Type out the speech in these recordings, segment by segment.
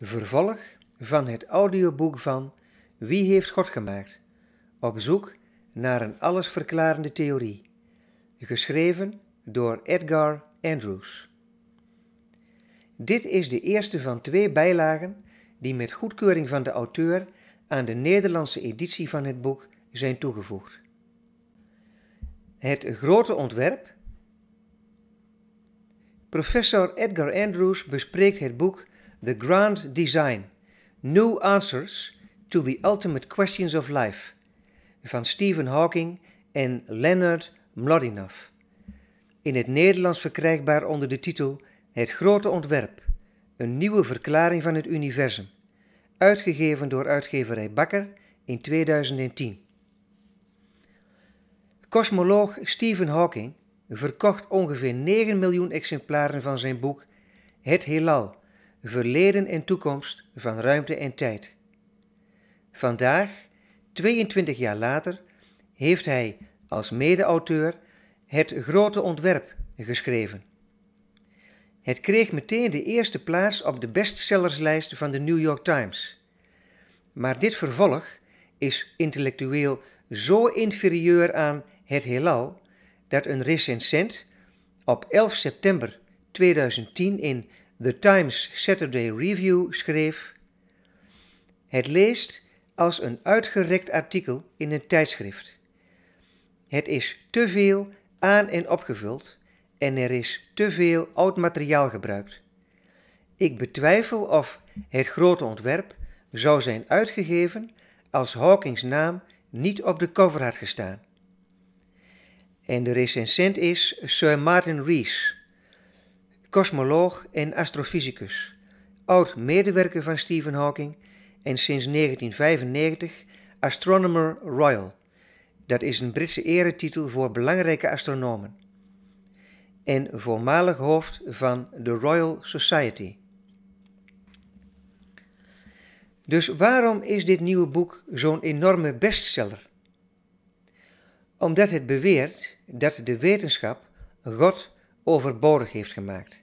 Vervolg van het audioboek van Wie heeft God gemaakt? Op zoek naar een allesverklarende theorie. Geschreven door Edgar Andrews. Dit is de eerste van twee bijlagen die met goedkeuring van de auteur aan de Nederlandse editie van het boek zijn toegevoegd. Het grote ontwerp. Professor Edgar Andrews bespreekt het boek The Grand Design. New Answers to the Ultimate Questions of Life. Van Stephen Hawking en Leonard Mlodinow. In het Nederlands verkrijgbaar onder de titel Het Grote Ontwerp. Een nieuwe verklaring van het universum. Uitgegeven door uitgeverij Bakker in 2010. Kosmoloog Stephen Hawking verkocht ongeveer 9 miljoen exemplaren van zijn boek Het Heelal verleden en toekomst van ruimte en tijd. Vandaag, 22 jaar later, heeft hij als mede-auteur het grote ontwerp geschreven. Het kreeg meteen de eerste plaats op de bestsellerslijst van de New York Times. Maar dit vervolg is intellectueel zo inferieur aan het heelal dat een recensent op 11 september 2010 in The Times Saturday Review schreef: Het leest als een uitgerekt artikel in een tijdschrift. Het is te veel aan en opgevuld en er is te veel oud materiaal gebruikt. Ik betwijfel of het grote ontwerp zou zijn uitgegeven als Hawking's naam niet op de cover had gestaan. En de recensent is Sir Martin Rees kosmoloog en astrofysicus, oud medewerker van Stephen Hawking en sinds 1995 Astronomer Royal. Dat is een Britse eretitel voor belangrijke astronomen. En voormalig hoofd van de Royal Society. Dus waarom is dit nieuwe boek zo'n enorme bestseller? Omdat het beweert dat de wetenschap God overbodig heeft gemaakt.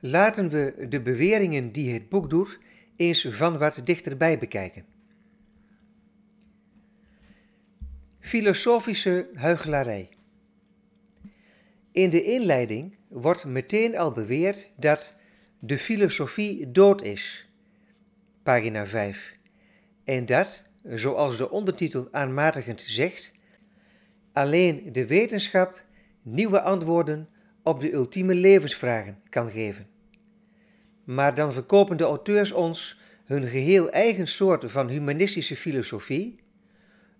Laten we de beweringen die het boek doet eens van wat dichterbij bekijken. Filosofische huichelarij. In de inleiding wordt meteen al beweerd dat de filosofie dood is, pagina 5, en dat, zoals de ondertitel aanmatigend zegt, alleen de wetenschap nieuwe antwoorden op de ultieme levensvragen kan geven. Maar dan verkopen de auteurs ons hun geheel eigen soort van humanistische filosofie,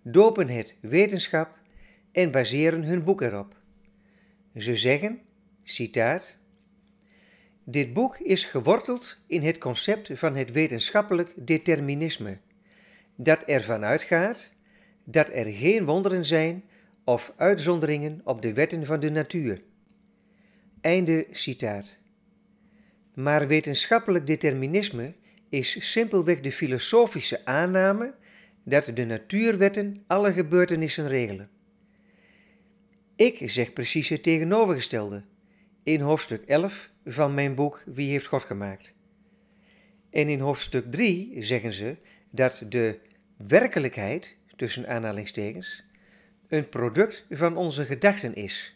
dopen het wetenschap en baseren hun boek erop. Ze zeggen, citaat, Dit boek is geworteld in het concept van het wetenschappelijk determinisme, dat ervan uitgaat dat er geen wonderen zijn of uitzonderingen op de wetten van de natuur. Einde citaat. Maar wetenschappelijk determinisme is simpelweg de filosofische aanname dat de natuurwetten alle gebeurtenissen regelen. Ik zeg precies het tegenovergestelde in hoofdstuk 11 van mijn boek Wie heeft God gemaakt? En in hoofdstuk 3 zeggen ze dat de werkelijkheid, tussen aanhalingstekens, een product van onze gedachten is,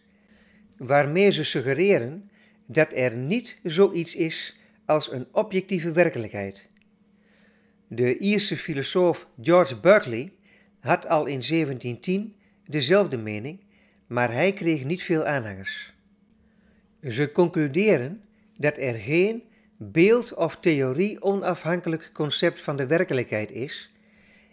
waarmee ze suggereren dat er niet zoiets is als een objectieve werkelijkheid. De Ierse filosoof George Berkeley had al in 1710 dezelfde mening, maar hij kreeg niet veel aanhangers. Ze concluderen dat er geen beeld of theorie onafhankelijk concept van de werkelijkheid is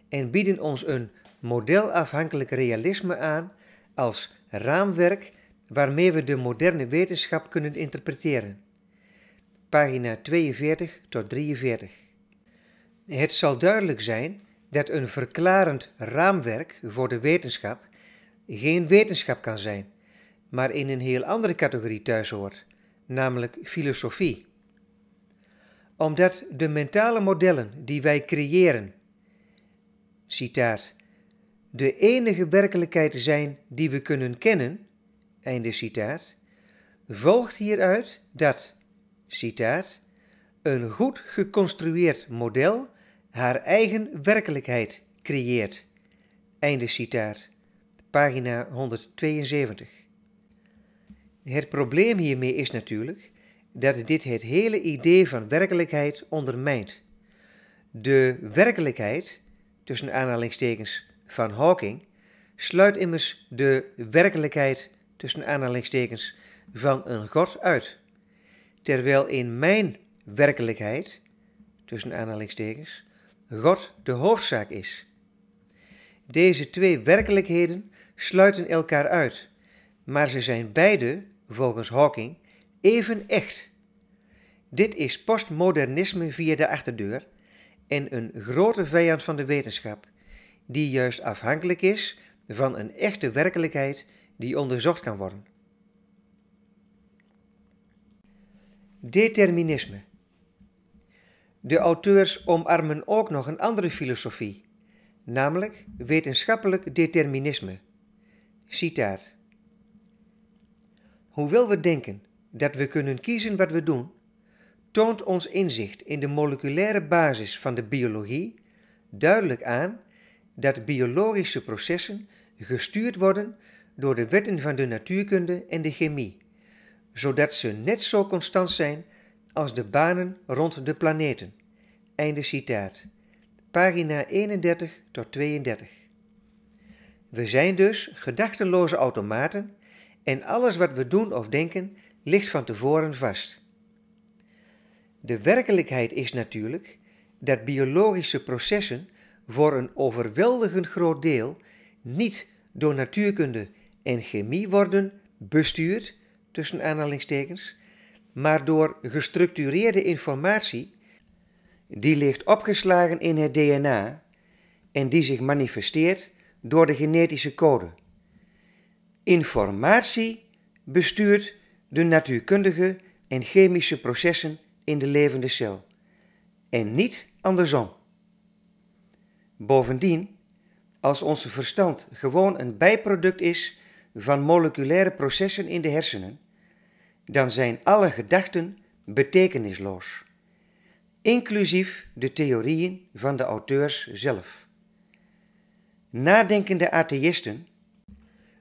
en bieden ons een modelafhankelijk realisme aan als raamwerk waarmee we de moderne wetenschap kunnen interpreteren. Pagina 42 tot 43. Het zal duidelijk zijn dat een verklarend raamwerk voor de wetenschap geen wetenschap kan zijn, maar in een heel andere categorie thuishoort, namelijk filosofie. Omdat de mentale modellen die wij creëren, citaat, de enige werkelijkheid zijn die we kunnen kennen, einde citaat, volgt hieruit dat, citaat, een goed geconstrueerd model haar eigen werkelijkheid creëert, einde citaat, pagina 172. Het probleem hiermee is natuurlijk dat dit het hele idee van werkelijkheid ondermijnt. De werkelijkheid, tussen aanhalingstekens van Hawking sluit immers de werkelijkheid tussen aanhalingstekens van een god uit. Terwijl in mijn werkelijkheid, tussen aanhalingstekens, God de hoofdzaak is. Deze twee werkelijkheden sluiten elkaar uit, maar ze zijn beide, volgens Hawking, even echt. Dit is postmodernisme via de achterdeur en een grote vijand van de wetenschap, die juist afhankelijk is van een echte werkelijkheid die onderzocht kan worden. Determinisme. De auteurs omarmen ook nog een andere filosofie, namelijk wetenschappelijk determinisme. Citaat. Hoewel we denken dat we kunnen kiezen wat we doen, toont ons inzicht in de moleculaire basis van de biologie duidelijk aan dat biologische processen gestuurd worden door de wetten van de natuurkunde en de chemie, zodat ze net zo constant zijn als de banen rond de planeten. Einde citaat. Pagina 31 tot 32. We zijn dus gedachteloze automaten en alles wat we doen of denken ligt van tevoren vast. De werkelijkheid is natuurlijk dat biologische processen voor een overweldigend groot deel niet door natuurkunde en chemie worden bestuurd, tussen aanhalingstekens, maar door gestructureerde informatie die ligt opgeslagen in het DNA en die zich manifesteert door de genetische code. Informatie bestuurt de natuurkundige en chemische processen in de levende cel en niet andersom. Bovendien, als ons verstand gewoon een bijproduct is van moleculaire processen in de hersenen, dan zijn alle gedachten betekenisloos, inclusief de theorieën van de auteurs zelf. Nadenkende atheïsten,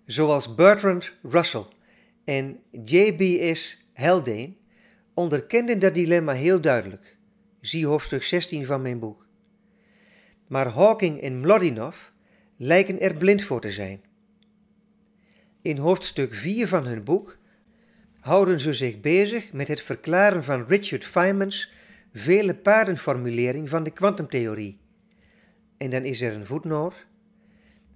zoals Bertrand Russell en J.B.S. Haldane, onderkenden dat dilemma heel duidelijk. Zie hoofdstuk 16 van mijn boek maar Hawking en Mlodinov lijken er blind voor te zijn. In hoofdstuk 4 van hun boek houden ze zich bezig met het verklaren van Richard Feynman's vele paardenformulering van de kwantumtheorie. En dan is er een voetnoot.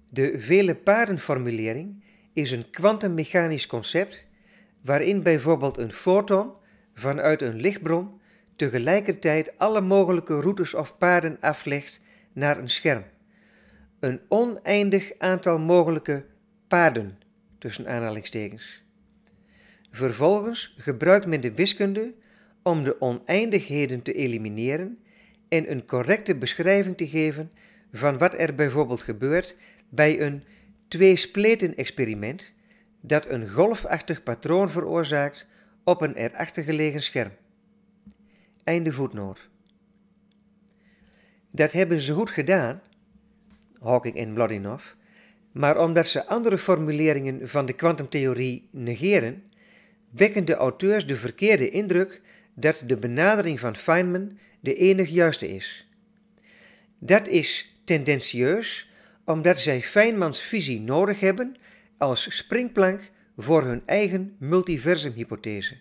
De vele paardenformulering is een kwantummechanisch concept waarin bijvoorbeeld een foton vanuit een lichtbron tegelijkertijd alle mogelijke routes of paden aflegt naar een scherm. Een oneindig aantal mogelijke paden tussen aanhalingstekens. Vervolgens gebruikt men de wiskunde om de oneindigheden te elimineren en een correcte beschrijving te geven van wat er bijvoorbeeld gebeurt bij een tweespleten-experiment dat een golfachtig patroon veroorzaakt op een erachtergelegen scherm. Einde voetnoot. Dat hebben ze goed gedaan, Hawking en Bloodinoff, maar omdat ze andere formuleringen van de kwantumtheorie negeren, wekken de auteurs de verkeerde indruk dat de benadering van Feynman de enig juiste is. Dat is tendentieus omdat zij Feynmans visie nodig hebben als springplank voor hun eigen multiversumhypothese.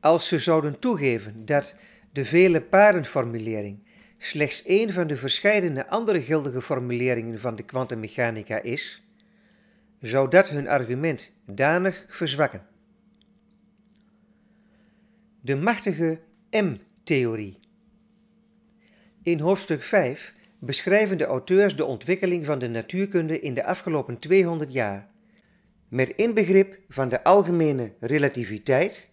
Als ze zouden toegeven dat de vele parenformulering slechts één van de verscheidene andere geldige formuleringen van de kwantummechanica is, zou dat hun argument danig verzwakken. De machtige M-theorie. In hoofdstuk 5 beschrijven de auteurs de ontwikkeling van de natuurkunde in de afgelopen 200 jaar, met inbegrip van de algemene relativiteit,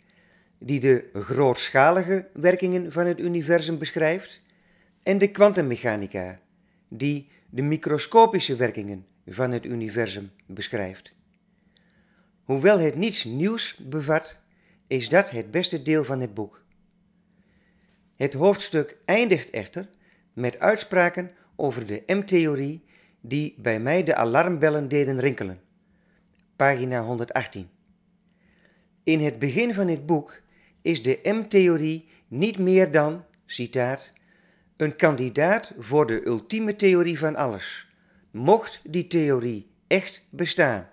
die de grootschalige werkingen van het universum beschrijft, en de kwantummechanica, die de microscopische werkingen van het universum beschrijft. Hoewel het niets nieuws bevat, is dat het beste deel van het boek. Het hoofdstuk eindigt echter met uitspraken over de M-theorie die bij mij de alarmbellen deden rinkelen. Pagina 118. In het begin van het boek is de M-theorie niet meer dan, citaat, een kandidaat voor de ultieme theorie van alles, mocht die theorie echt bestaan.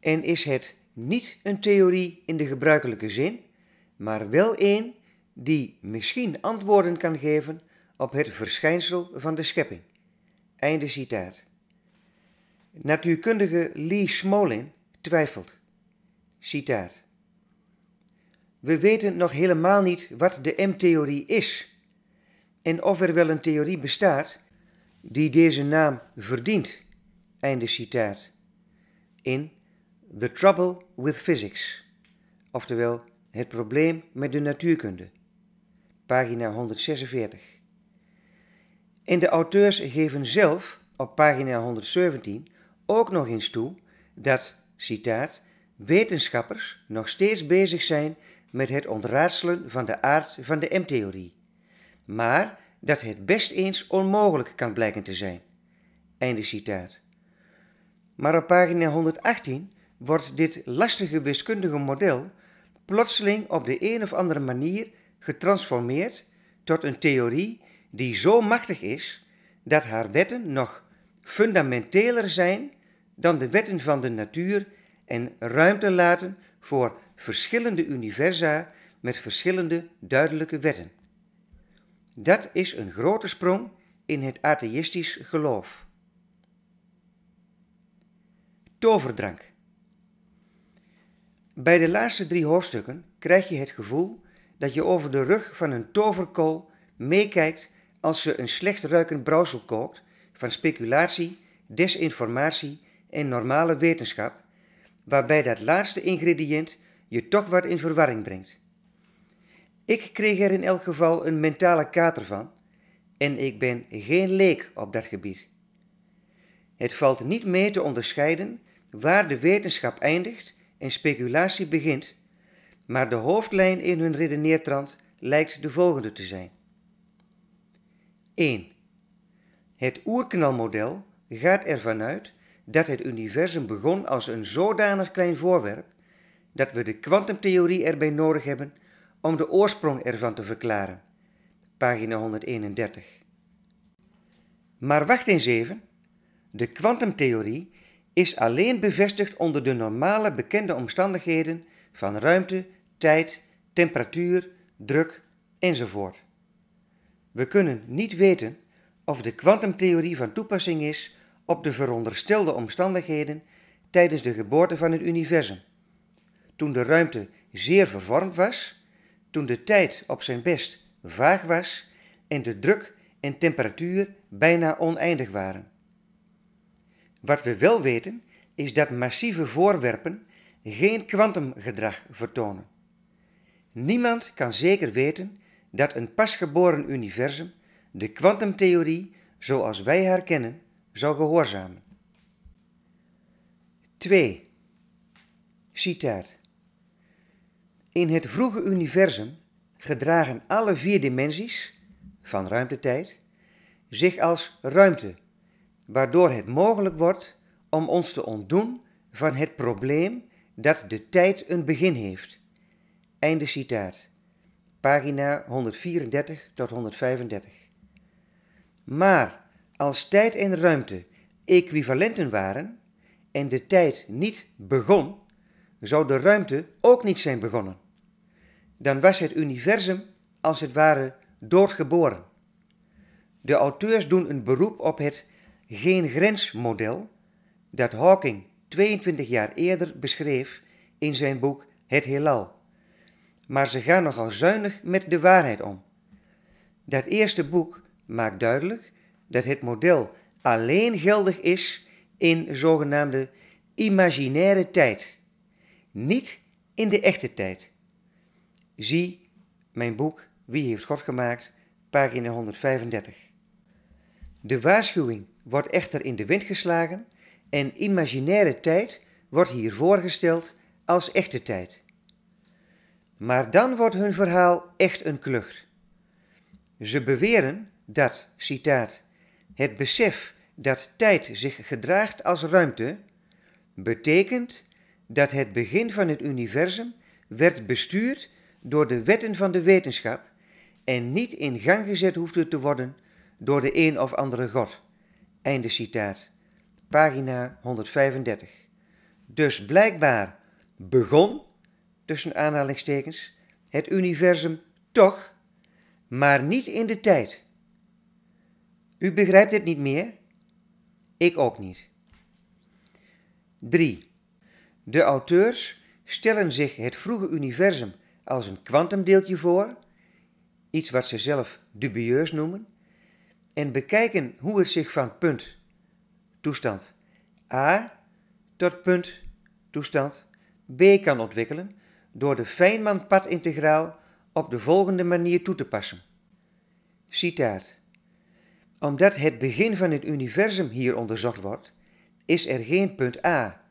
En is het niet een theorie in de gebruikelijke zin, maar wel een die misschien antwoorden kan geven op het verschijnsel van de schepping. Einde citaat. Natuurkundige Lee Smolin twijfelt. Citaat. We weten nog helemaal niet wat de M-theorie is, en of er wel een theorie bestaat die deze naam verdient. Einde citaat. In The Trouble with Physics, oftewel Het probleem met de natuurkunde, pagina 146. En de auteurs geven zelf op pagina 117 ook nog eens toe dat, citaat, wetenschappers nog steeds bezig zijn met het ontraadselen van de aard van de M-theorie maar dat het best eens onmogelijk kan blijken te zijn. Einde citaat. Maar op pagina 118 wordt dit lastige wiskundige model plotseling op de een of andere manier getransformeerd tot een theorie die zo machtig is dat haar wetten nog fundamenteler zijn dan de wetten van de natuur en ruimte laten voor verschillende universa met verschillende duidelijke wetten. Dat is een grote sprong in het atheïstisch geloof. Toverdrank. Bij de laatste drie hoofdstukken krijg je het gevoel dat je over de rug van een toverkool meekijkt als ze een slecht ruikend brouwsel kookt van speculatie, desinformatie en normale wetenschap, waarbij dat laatste ingrediënt je toch wat in verwarring brengt. Ik kreeg er in elk geval een mentale kater van en ik ben geen leek op dat gebied. Het valt niet mee te onderscheiden waar de wetenschap eindigt en speculatie begint, maar de hoofdlijn in hun redeneertrand lijkt de volgende te zijn. 1. Het oerknalmodel gaat ervan uit dat het universum begon als een zodanig klein voorwerp dat we de kwantumtheorie erbij nodig hebben om de oorsprong ervan te verklaren. Pagina 131. Maar wacht eens even. De kwantumtheorie is alleen bevestigd onder de normale bekende omstandigheden van ruimte, tijd, temperatuur, druk enzovoort. We kunnen niet weten of de kwantumtheorie van toepassing is op de veronderstelde omstandigheden tijdens de geboorte van het universum. Toen de ruimte zeer vervormd was, toen de tijd op zijn best vaag was en de druk en temperatuur bijna oneindig waren. Wat we wel weten is dat massieve voorwerpen geen kwantumgedrag vertonen. Niemand kan zeker weten dat een pasgeboren universum de kwantumtheorie zoals wij haar kennen zou gehoorzamen. 2. Citaat. In het vroege universum gedragen alle vier dimensies van ruimtetijd zich als ruimte, waardoor het mogelijk wordt om ons te ontdoen van het probleem dat de tijd een begin heeft. Einde citaat. Pagina 134 tot 135. Maar als tijd en ruimte equivalenten waren en de tijd niet begon, zou de ruimte ook niet zijn begonnen dan was het universum als het ware doodgeboren. De auteurs doen een beroep op het geen model dat Hawking 22 jaar eerder beschreef in zijn boek Het Heelal. Maar ze gaan nogal zuinig met de waarheid om. Dat eerste boek maakt duidelijk dat het model alleen geldig is in zogenaamde imaginaire tijd, niet in de echte tijd. Zie mijn boek Wie heeft God gemaakt, pagina 135. De waarschuwing wordt echter in de wind geslagen en imaginaire tijd wordt hier voorgesteld als echte tijd. Maar dan wordt hun verhaal echt een klucht. Ze beweren dat, citaat, het besef dat tijd zich gedraagt als ruimte, betekent dat het begin van het universum werd bestuurd door de wetten van de wetenschap en niet in gang gezet hoefde te worden door de een of andere God. Einde citaat. Pagina 135. Dus blijkbaar begon, tussen aanhalingstekens, het universum toch, maar niet in de tijd. U begrijpt het niet meer? Ik ook niet. 3. De auteurs stellen zich het vroege universum als een kwantumdeeltje voor, iets wat ze zelf dubieus noemen, en bekijken hoe het zich van punt toestand A tot punt toestand B kan ontwikkelen door de Feynman-padintegraal op de volgende manier toe te passen. Citaat. Omdat het begin van het universum hier onderzocht wordt, is er geen punt A.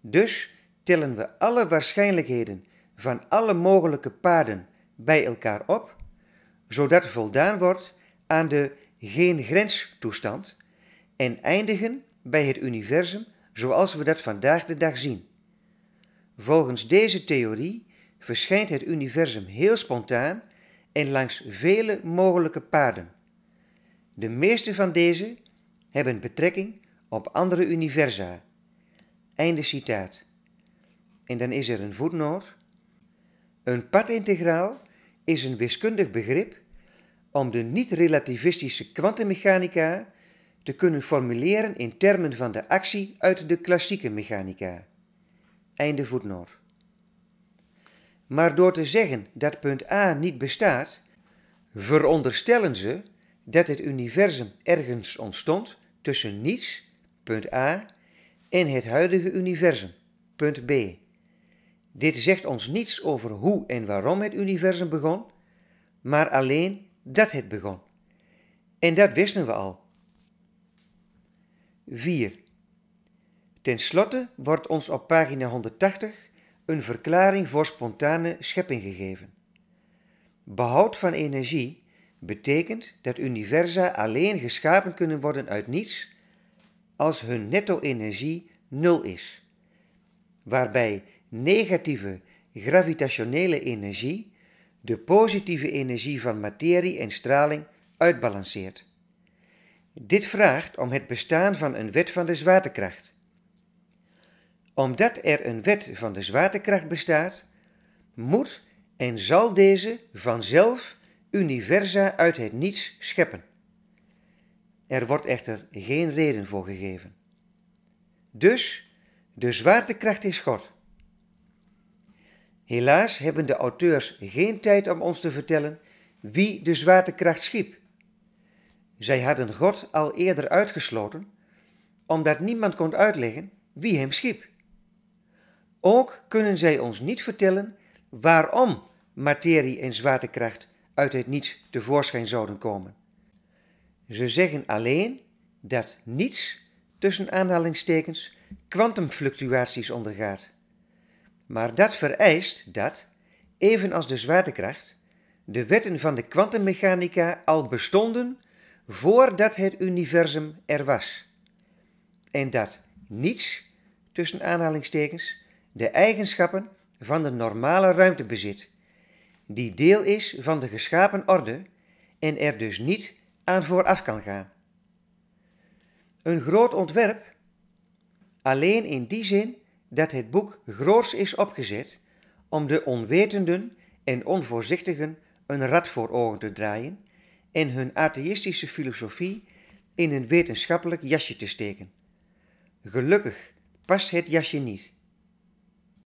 Dus tellen we alle waarschijnlijkheden van alle mogelijke paden bij elkaar op, zodat voldaan wordt aan de geen grens toestand en eindigen bij het universum zoals we dat vandaag de dag zien. Volgens deze theorie verschijnt het universum heel spontaan en langs vele mogelijke paden. De meeste van deze hebben betrekking op andere universa. Einde citaat. En dan is er een voetnoot. Een padintegraal is een wiskundig begrip om de niet-relativistische kwantummechanica te kunnen formuleren in termen van de actie uit de klassieke mechanica. Einde voetnoot. Maar door te zeggen dat punt A niet bestaat, veronderstellen ze dat het universum ergens ontstond tussen niets, punt A, en het huidige universum, punt B. Dit zegt ons niets over hoe en waarom het universum begon, maar alleen dat het begon. En dat wisten we al. 4. Ten slotte wordt ons op pagina 180 een verklaring voor spontane schepping gegeven. Behoud van energie betekent dat universa alleen geschapen kunnen worden uit niets als hun netto-energie nul is, waarbij negatieve gravitationele energie de positieve energie van materie en straling uitbalanceert. Dit vraagt om het bestaan van een wet van de zwaartekracht. Omdat er een wet van de zwaartekracht bestaat, moet en zal deze vanzelf universa uit het niets scheppen. Er wordt echter geen reden voor gegeven. Dus de zwaartekracht is God. Helaas hebben de auteurs geen tijd om ons te vertellen wie de zwaartekracht schiep. Zij hadden God al eerder uitgesloten, omdat niemand kon uitleggen wie hem schiep. Ook kunnen zij ons niet vertellen waarom materie en zwaartekracht uit het niets tevoorschijn zouden komen. Ze zeggen alleen dat niets, tussen aanhalingstekens, kwantumfluctuaties ondergaat. Maar dat vereist dat, evenals de zwaartekracht, de wetten van de kwantummechanica al bestonden voordat het universum er was. En dat niets, tussen aanhalingstekens, de eigenschappen van de normale ruimte bezit, die deel is van de geschapen orde en er dus niet aan vooraf kan gaan. Een groot ontwerp, alleen in die zin dat het boek groots is opgezet om de onwetenden en onvoorzichtigen een rad voor ogen te draaien en hun atheïstische filosofie in een wetenschappelijk jasje te steken. Gelukkig past het jasje niet.